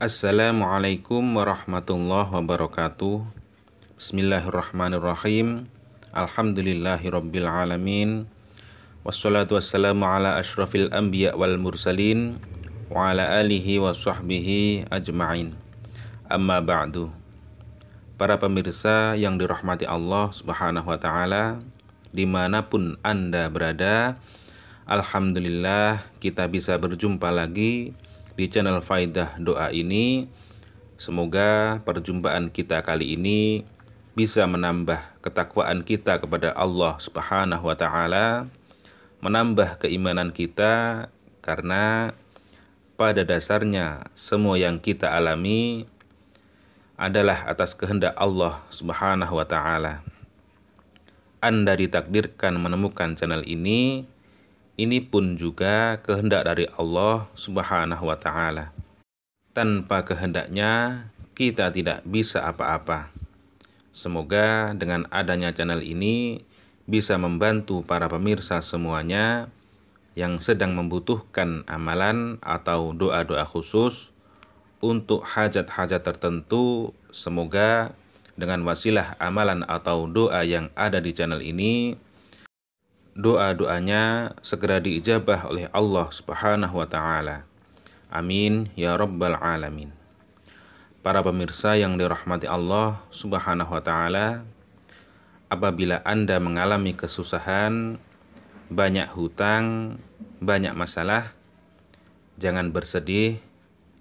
Assalamualaikum warahmatullahi wabarakatuh Bismillahirrahmanirrahim Alhamdulillahirrabbilalamin Wassalatu wassalamu ala ashrafil anbiya wal mursalin Wa ala alihi wa sahbihi ajma'in Amma ba'du Para pemirsa yang dirahmati Allah subhanahu wa ta'ala Dimanapun Anda berada Alhamdulillah kita bisa berjumpa lagi di channel Faidah Doa ini. Semoga perjumpaan kita kali ini bisa menambah ketakwaan kita kepada Allah Subhanahu wa taala, menambah keimanan kita karena pada dasarnya semua yang kita alami adalah atas kehendak Allah Subhanahu wa taala. Anda ditakdirkan menemukan channel ini ini pun juga kehendak dari Allah Subhanahu wa taala. Tanpa kehendaknya kita tidak bisa apa-apa. Semoga dengan adanya channel ini bisa membantu para pemirsa semuanya yang sedang membutuhkan amalan atau doa-doa khusus untuk hajat-hajat tertentu. Semoga dengan wasilah amalan atau doa yang ada di channel ini doa-doanya segera diijabah oleh Allah Subhanahu wa taala. Amin ya rabbal alamin. Para pemirsa yang dirahmati Allah Subhanahu wa taala, apabila Anda mengalami kesusahan, banyak hutang, banyak masalah, jangan bersedih,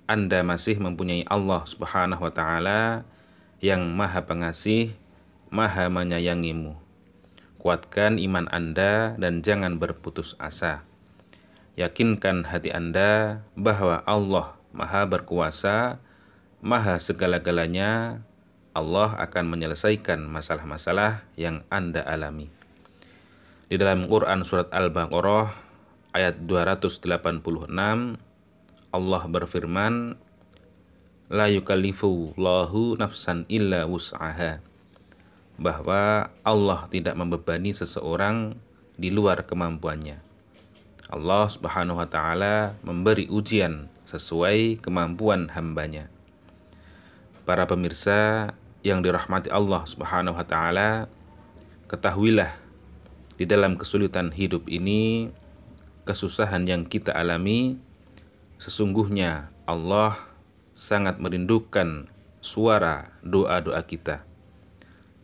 Anda masih mempunyai Allah Subhanahu wa taala yang Maha Pengasih, Maha menyayangimu. Kuatkan iman Anda dan jangan berputus asa. Yakinkan hati Anda bahwa Allah Maha Berkuasa, Maha segala-galanya, Allah akan menyelesaikan masalah-masalah yang Anda alami. Di dalam Quran Surat Al-Baqarah ayat 286, Allah berfirman, La yukallifu Allahu nafsan illa wus'aha bahwa Allah tidak membebani seseorang di luar kemampuannya. Allah Subhanahu wa taala memberi ujian sesuai kemampuan hambanya. Para pemirsa yang dirahmati Allah Subhanahu wa taala, ketahuilah di dalam kesulitan hidup ini kesusahan yang kita alami sesungguhnya Allah sangat merindukan suara doa-doa kita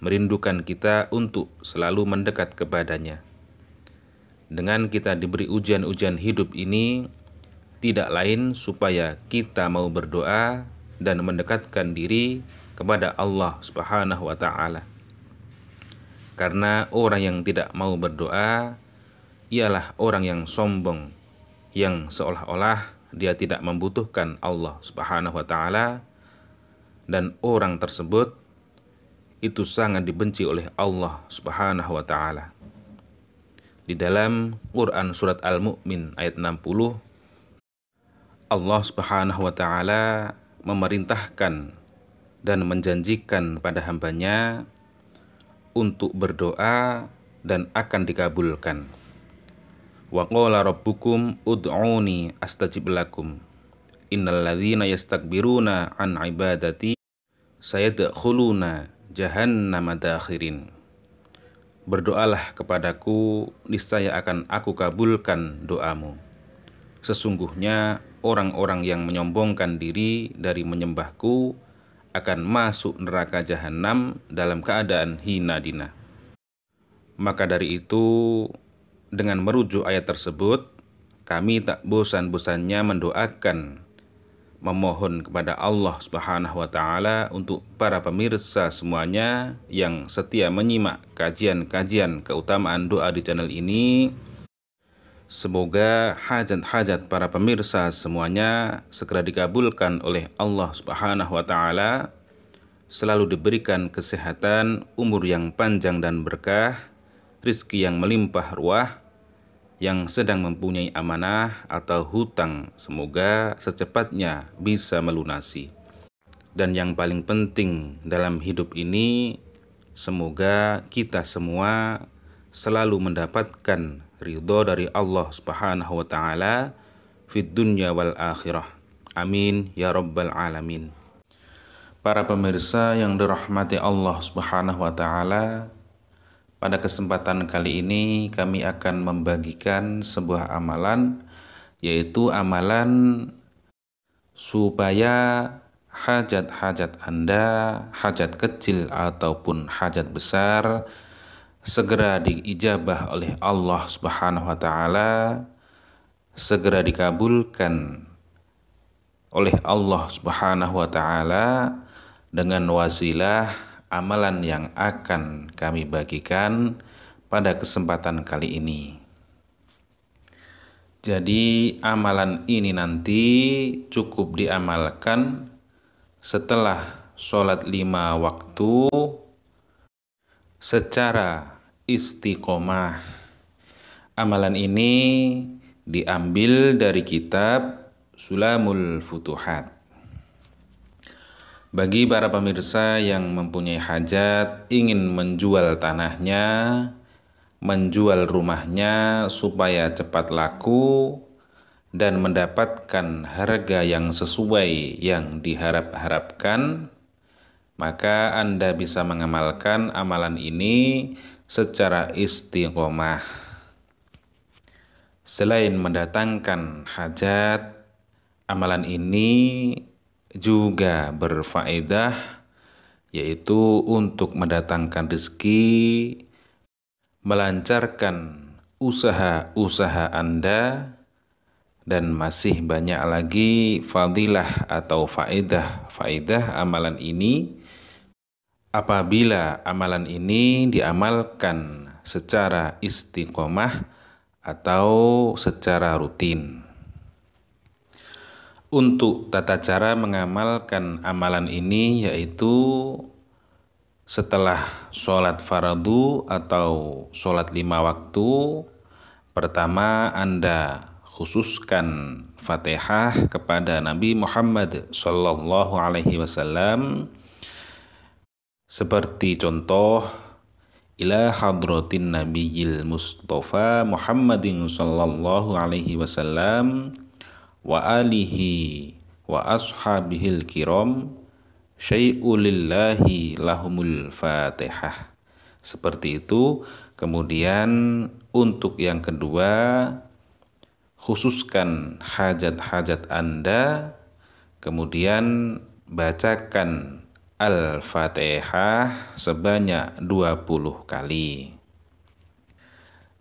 merindukan kita untuk selalu mendekat kepadanya. Dengan kita diberi ujian-ujian hidup ini, tidak lain supaya kita mau berdoa dan mendekatkan diri kepada Allah Subhanahu wa taala. Karena orang yang tidak mau berdoa ialah orang yang sombong yang seolah-olah dia tidak membutuhkan Allah Subhanahu wa taala dan orang tersebut itu sangat dibenci oleh Allah Subhanahu wa taala. Di dalam Quran surat Al-Mu'min ayat 60 Allah Subhanahu wa taala memerintahkan dan menjanjikan pada hambanya untuk berdoa dan akan dikabulkan. Wa qala rabbukum ud'uni astajib lakum. Innal ladzina yastakbiruna an ibadati sayadkhuluna jahannam dakhirin. Berdoalah kepadaku, niscaya akan aku kabulkan doamu. Sesungguhnya orang-orang yang menyombongkan diri dari menyembahku akan masuk neraka jahanam dalam keadaan hina dina. Maka dari itu, dengan merujuk ayat tersebut, kami tak bosan-bosannya mendoakan memohon kepada Allah Subhanahu wa taala untuk para pemirsa semuanya yang setia menyimak kajian-kajian keutamaan doa di channel ini. Semoga hajat-hajat para pemirsa semuanya segera dikabulkan oleh Allah Subhanahu wa taala, selalu diberikan kesehatan, umur yang panjang dan berkah, rizki yang melimpah ruah, yang sedang mempunyai amanah atau hutang semoga secepatnya bisa melunasi. Dan yang paling penting dalam hidup ini semoga kita semua selalu mendapatkan ridho dari Allah Subhanahu wa taala fid dunya wal akhirah. Amin ya rabbal alamin. Para pemirsa yang dirahmati Allah Subhanahu wa taala, pada kesempatan kali ini kami akan membagikan sebuah amalan yaitu amalan supaya hajat-hajat Anda, hajat kecil ataupun hajat besar segera diijabah oleh Allah Subhanahu wa taala, segera dikabulkan oleh Allah Subhanahu wa taala dengan wasilah amalan yang akan kami bagikan pada kesempatan kali ini. Jadi, amalan ini nanti cukup diamalkan setelah sholat lima waktu secara istiqomah. Amalan ini diambil dari kitab Sulamul Futuhat. Bagi para pemirsa yang mempunyai hajat ingin menjual tanahnya, menjual rumahnya supaya cepat laku dan mendapatkan harga yang sesuai yang diharap-harapkan, maka Anda bisa mengamalkan amalan ini secara istiqomah. Selain mendatangkan hajat, amalan ini juga berfaedah yaitu untuk mendatangkan rezeki, melancarkan usaha-usaha Anda dan masih banyak lagi fadilah atau faedah-faedah amalan ini apabila amalan ini diamalkan secara istiqomah atau secara rutin untuk tata cara mengamalkan amalan ini yaitu setelah sholat fardu atau sholat lima waktu pertama Anda khususkan Fatihah kepada Nabi Muhammad Sallallahu Alaihi Wasallam seperti contoh ila hadrotin nabiyil mustafa Muhammadin sallallahu alaihi wasallam wa alihi wa ashabihil kiram syai'ulillahi lahumul fatihah seperti itu kemudian untuk yang kedua khususkan hajat-hajat anda kemudian bacakan Al-Fatihah sebanyak 20 kali.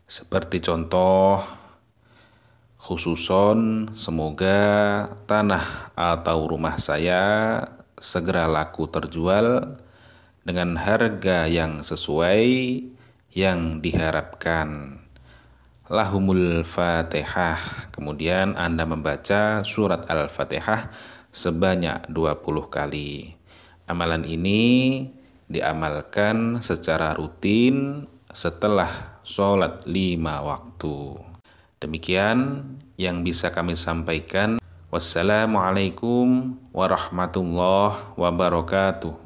Seperti contoh Khususon semoga tanah atau rumah saya segera laku terjual dengan harga yang sesuai yang diharapkan. Lahumul Fatihah. Kemudian Anda membaca surat Al-Fatihah sebanyak 20 kali. Amalan ini diamalkan secara rutin setelah sholat lima waktu. Demikian yang bisa kami sampaikan. Wassalamualaikum warahmatullahi wabarakatuh.